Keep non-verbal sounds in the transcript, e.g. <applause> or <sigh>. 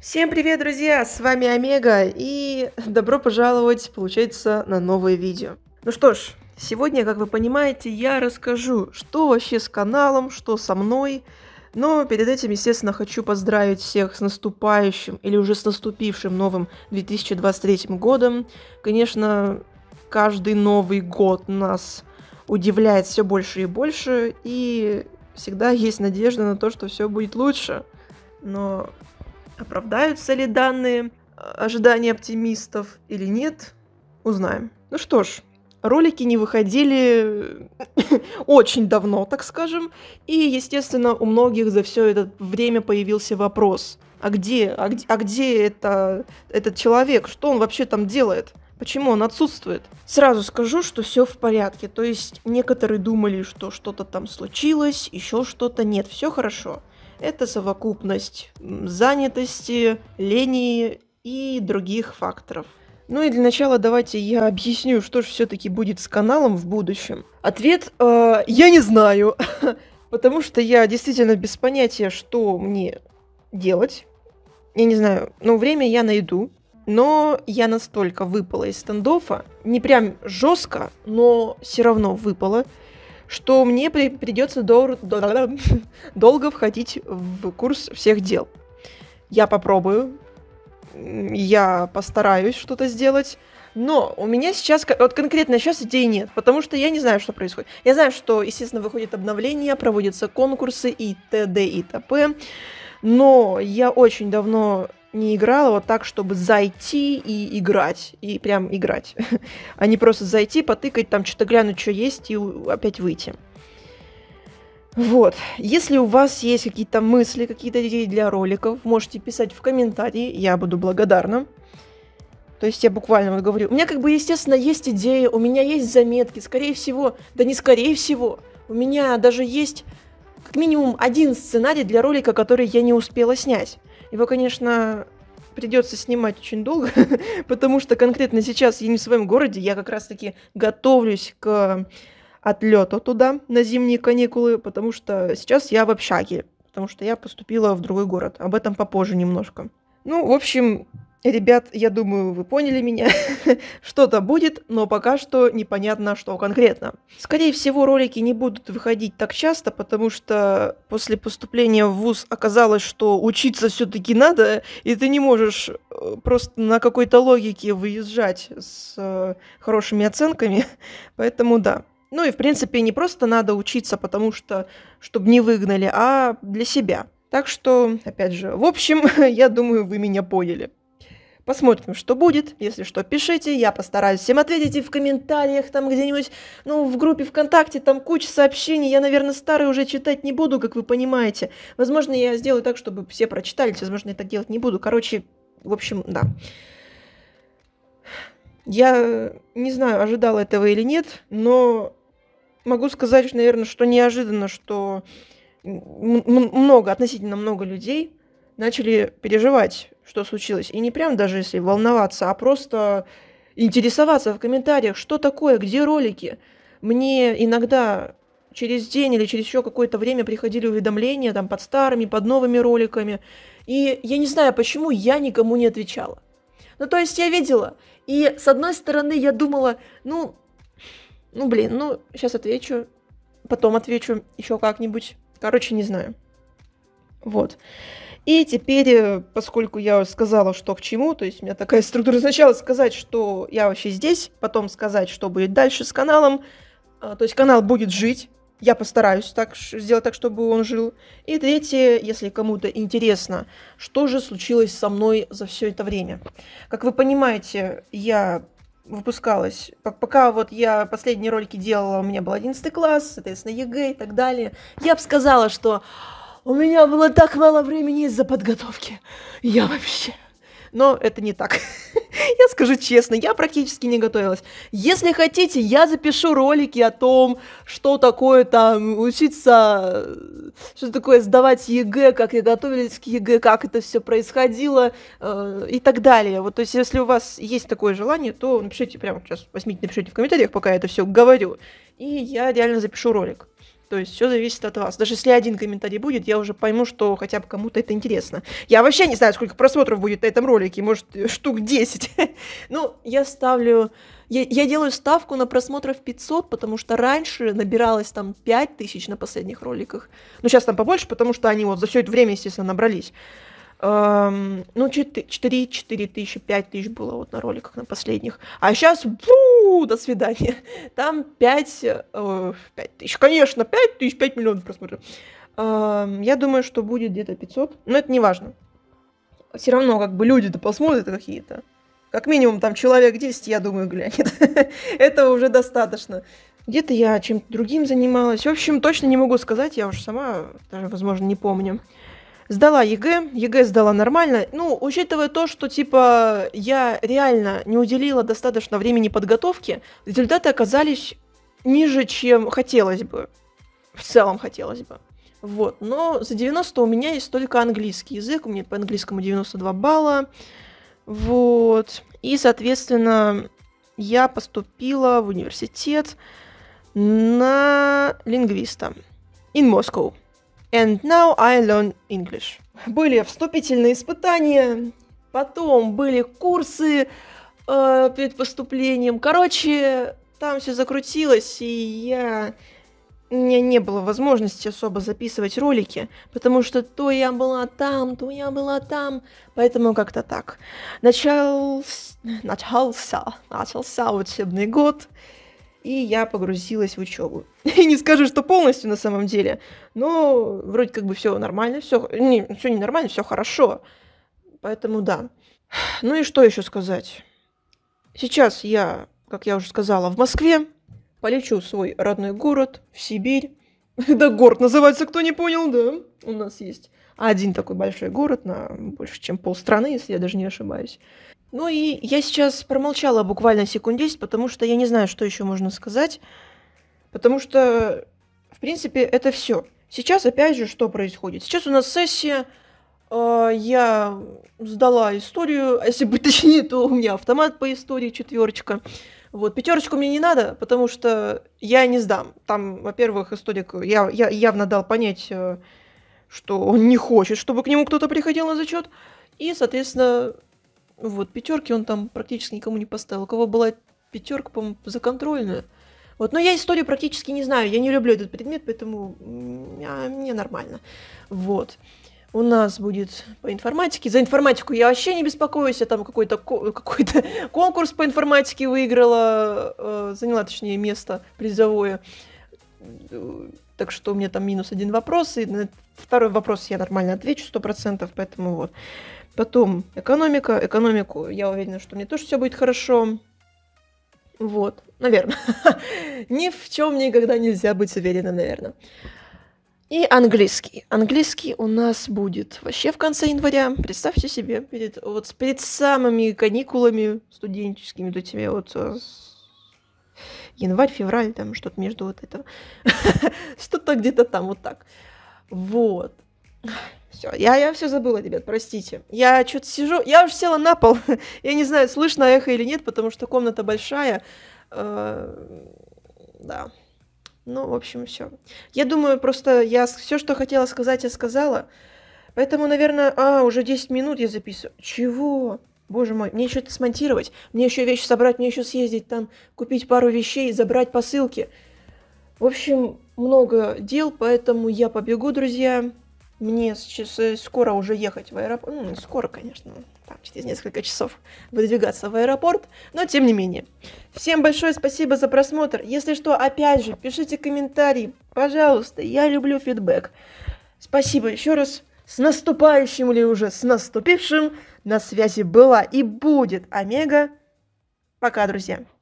Всем привет, друзья! С вами Омега, и добро пожаловать, получается, на новое видео. Ну что ж, сегодня, как вы понимаете, я расскажу, что вообще с каналом, что со мной. Но перед этим, естественно, хочу поздравить всех с наступающим или уже с наступившим новым 2023 годом. Конечно, каждый Новый год нас удивляет все больше и больше, и всегда есть надежда на то, что все будет лучше. Но Оправдаются ли данные э, ожидания оптимистов или нет, узнаем. Ну что ж, ролики не выходили э, <laughs> очень давно, так скажем. И, естественно, у многих за все это время появился вопрос. А где, а где, а где это, этот человек? Что он вообще там делает? Почему он отсутствует? Сразу скажу, что все в порядке. То есть некоторые думали, что что-то там случилось, еще что-то. Нет, все хорошо. Это совокупность занятости, лени и других факторов. Ну и для начала давайте я объясню, что же все-таки будет с каналом в будущем. Ответ э, я не знаю, <laughs> потому что я действительно без понятия, что мне делать. Я не знаю, но время я найду. Но я настолько выпала из стендофа, не прям жестко, но все равно выпала, что мне при придется дол <laughs> долго входить в курс всех дел. Я попробую, я постараюсь что-то сделать, но у меня сейчас, вот конкретно сейчас идей нет, потому что я не знаю, что происходит. Я знаю, что, естественно, выходит обновление, проводятся конкурсы и т.д. и т.п но я очень давно не играла вот так, чтобы зайти и играть, и прям играть, <laughs> а не просто зайти, потыкать, там что-то глянуть, что есть, и опять выйти. Вот. Если у вас есть какие-то мысли, какие-то идеи для роликов, можете писать в комментарии, я буду благодарна. То есть я буквально вот говорю, у меня как бы, естественно, есть идеи, у меня есть заметки, скорее всего, да не скорее всего, у меня даже есть как минимум один сценарий для ролика, который я не успела снять. Его, конечно, придется снимать очень долго, <laughs> потому что конкретно сейчас я не в своем городе, я как раз-таки готовлюсь к отлету туда на зимние каникулы, потому что сейчас я в общаге, потому что я поступила в другой город. Об этом попозже немножко. Ну, в общем, Ребят, я думаю, вы поняли меня. <laughs> Что-то будет, но пока что непонятно, что конкретно. Скорее всего, ролики не будут выходить так часто, потому что после поступления в ВУЗ оказалось, что учиться все-таки надо, и ты не можешь э, просто на какой-то логике выезжать с э, хорошими оценками. <laughs> Поэтому да. Ну и, в принципе, не просто надо учиться, потому что, чтобы не выгнали, а для себя. Так что, опять же, в общем, <laughs> я думаю, вы меня поняли. Посмотрим, что будет. Если что, пишите, я постараюсь всем ответить и в комментариях, там где-нибудь, ну, в группе ВКонтакте, там куча сообщений. Я, наверное, старые уже читать не буду, как вы понимаете. Возможно, я сделаю так, чтобы все прочитали. возможно, я так делать не буду. Короче, в общем, да. Я не знаю, ожидала этого или нет, но могу сказать, наверное, что неожиданно, что много, относительно много людей начали переживать что случилось. И не прям даже если волноваться, а просто интересоваться в комментариях, что такое, где ролики. Мне иногда через день или через еще какое-то время приходили уведомления там под старыми, под новыми роликами. И я не знаю, почему я никому не отвечала. Ну, то есть я видела. И с одной стороны я думала, ну, ну, блин, ну, сейчас отвечу, потом отвечу еще как-нибудь. Короче, не знаю. Вот. И теперь, э, поскольку я сказала, что к чему, то есть у меня такая структура сначала сказать, что я вообще здесь, потом сказать, что будет дальше с каналом, а, то есть канал будет жить, я постараюсь так сделать так, чтобы он жил. И третье, если кому-то интересно, что же случилось со мной за все это время. Как вы понимаете, я выпускалась. Пока вот я последние ролики делала, у меня был 11 класс, соответственно, ЕГЭ и так далее. Я бы сказала, что у меня было так мало времени из-за подготовки. Я вообще... Но это не так. <laughs> я скажу честно, я практически не готовилась. Если хотите, я запишу ролики о том, что такое там учиться, что такое сдавать ЕГЭ, как я готовилась к ЕГЭ, как это все происходило э, и так далее. Вот, то есть, если у вас есть такое желание, то напишите прямо сейчас, возьмите, напишите в комментариях, пока я это все говорю, и я реально запишу ролик. То есть все зависит от вас. Даже если один комментарий будет, я уже пойму, что хотя бы кому-то это интересно. Я вообще не знаю, сколько просмотров будет на этом ролике, может, штук 10. <laughs> Ну, я ставлю... Я, делаю ставку на просмотров 500, потому что раньше набиралось там 5000 на последних роликах. Ну, сейчас там побольше, потому что они вот за все это время, естественно, набрались. Эм, ну, 4, 4 тысячи, 5 тысяч было вот на роликах на последних. А сейчас, бу, до свидания. <laughs> Там 5, э, 5 тысяч, конечно, 5 тысяч, 5 миллионов просмотров. я думаю, что будет где-то 500, но это не важно. Все равно, как бы, люди-то посмотрят какие-то. Как минимум, там человек 10, я думаю, глянет. <laughs> Этого уже достаточно. Где-то я чем-то другим занималась. В общем, точно не могу сказать, я уже сама даже, возможно, не помню. Сдала ЕГЭ, ЕГЭ сдала нормально. Ну, учитывая то, что, типа, я реально не уделила достаточно времени подготовки, результаты оказались ниже, чем хотелось бы. В целом хотелось бы. Вот, но за 90 у меня есть только английский язык, у меня по английскому 92 балла. Вот, и, соответственно, я поступила в университет на лингвиста in Moscow. And now I learn English. Были вступительные испытания, потом были курсы э, перед поступлением. Короче, там все закрутилось, и я... У меня не было возможности особо записывать ролики, потому что то я была там, то я была там, поэтому как-то так. Начал... Начался, начался учебный год, и я погрузилась в учебу. И <laughs> не скажу, что полностью на самом деле, но вроде как бы все нормально, все не, все не нормально, все хорошо. Поэтому да. <sighs> Ну и что еще сказать? Сейчас я, как я уже сказала, в Москве. Полечу в свой родной город, в Сибирь. <laughs> Да, город называется, кто не понял, да. У нас есть один такой большой город на больше, чем полстраны, если я даже не ошибаюсь. Ну и я сейчас промолчала буквально секунд 10, потому что я не знаю, что еще можно сказать. Потому что, в принципе, это все. Сейчас, опять же, что происходит? Сейчас у нас сессия, э, я сдала историю, а если быть <laughs> точнее, то у меня автомат по истории четверочка. Вот, пятерочку мне не надо, потому что я не сдам. Там, во-первых, историк, я, я явно дал понять, э, что он не хочет, чтобы к нему кто-то приходил на зачет. И, соответственно, вот, пятерки он там практически никому не поставил. У кого была пятерка, по-моему, за контрольную. Вот, но я историю практически не знаю, я не люблю этот предмет, поэтому а, мне нормально. Вот. У нас будет по информатике. За информатику я вообще не беспокоюсь. Я там какой-то <laughs> какой конкурс по информатике выиграла. Э, заняла, точнее, место призовое. Так что у меня там минус один вопрос. И на второй вопрос я нормально отвечу сто процентов, Поэтому вот. Потом экономика, экономику. Я уверена, что мне тоже все будет хорошо. Вот, наверное. <laughs> Ни в чем никогда нельзя быть уверенным, наверное. И английский. Английский у нас будет вообще в конце января. Представьте себе, перед, вот перед самыми каникулами студенческими, то тебе вот э, январь, февраль, там что-то между вот этого. <laughs> что-то где-то там, вот так. Вот. Все, я, я все забыла, ребят, простите. Я что-то сижу, я уже села на пол. <laughs> я не знаю, слышно эхо или нет, потому что комната большая. Э, да. Ну, в общем, все. Я думаю, просто я все, что хотела сказать, я сказала. Поэтому, наверное, а, уже 10 минут я записываю. Чего? Боже мой, мне еще это смонтировать, мне еще вещи собрать, мне еще съездить там, купить пару вещей, забрать посылки. В общем, много дел, поэтому я побегу, друзья. Мне сейчас скоро уже ехать в аэропорт. Ну, не скоро, конечно, там, через несколько часов выдвигаться в аэропорт, но тем не менее. Всем большое спасибо за просмотр. Если что, опять же, пишите комментарии, пожалуйста, я люблю фидбэк. Спасибо еще раз. С наступающим или уже с наступившим на связи была и будет Омега. Пока, друзья.